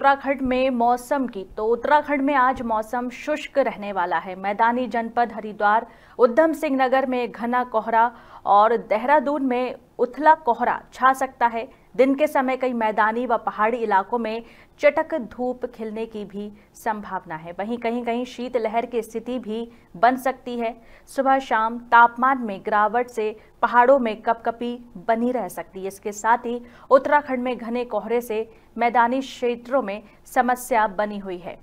उत्तराखंड में मौसम की तो उत्तराखंड में आज मौसम शुष्क रहने वाला है मैदानी जनपद हरिद्वार उधम सिंह नगर में घना कोहरा और देहरादून में उथला कोहरा छा सकता है दिन के समय कई मैदानी व पहाड़ी इलाकों में चटक धूप खिलने की भी संभावना है वहीं कहीं कहीं शीतलहर की स्थिति भी बन सकती है सुबह शाम तापमान में गिरावट से पहाड़ों में कपकपी बनी रह सकती है इसके साथ ही उत्तराखंड में घने कोहरे से मैदानी क्षेत्रों में समस्या बनी हुई है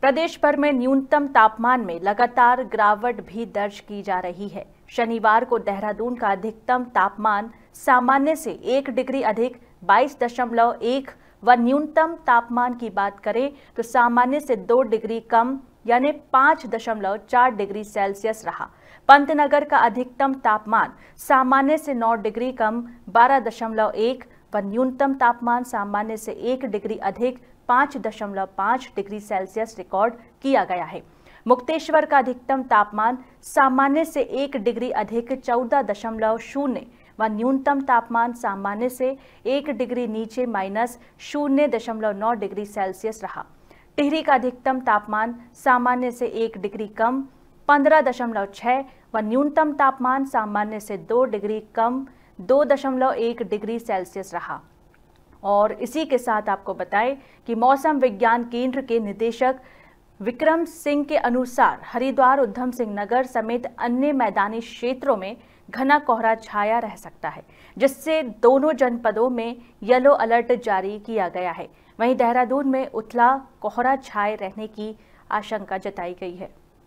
प्रदेश भर में न्यूनतम तापमान में लगातार गिरावट भी दर्ज की जा रही है शनिवार को देहरादून का अधिकतम तापमान सामान्य से एक डिग्री अधिक बाईस दशमलव एक व न्यूनतम तापमान की बात करें तो सामान्य से दो डिग्री कम यानी पाँच दशमलव चार डिग्री सेल्सियस रहा पंतनगर का अधिकतम तापमान सामान्य से नौ डिग्री कम बारह दशमलव एक व न्यूनतम तापमान सामान्य से एक डिग्री अधिक पाँच दशमलव पाँच डिग्री सेल्सियस रिकॉर्ड किया गया है मुक्तेश्वर का अधिकतम तापमान सामान्य से एक डिग्री अधिक चौदह दशमलव शून्य व न्यूनतम तापमान सामान्य से एक डिग्री नीचे माइनस शून्य दशमलव नौ डिग्री सेल्सियस रहा टिहरी का अधिकतम तापमान सामान्य से एक डिग्री कम पंद्रह दशमलव छः व न्यूनतम तापमान सामान्य से दो डिग्री कम दो दशमलव एक डिग्री सेल्सियस रहा और इसी के साथ आपको बताएं कि मौसम विज्ञान केंद्र के निदेशक विक्रम सिंह के अनुसार हरिद्वार उधम सिंह नगर समेत अन्य मैदानी क्षेत्रों में घना कोहरा छाया रह सकता है जिससे दोनों जनपदों में येलो अलर्ट जारी किया गया है वहीं देहरादून में उथला कोहरा छाए रहने की आशंका जताई गई है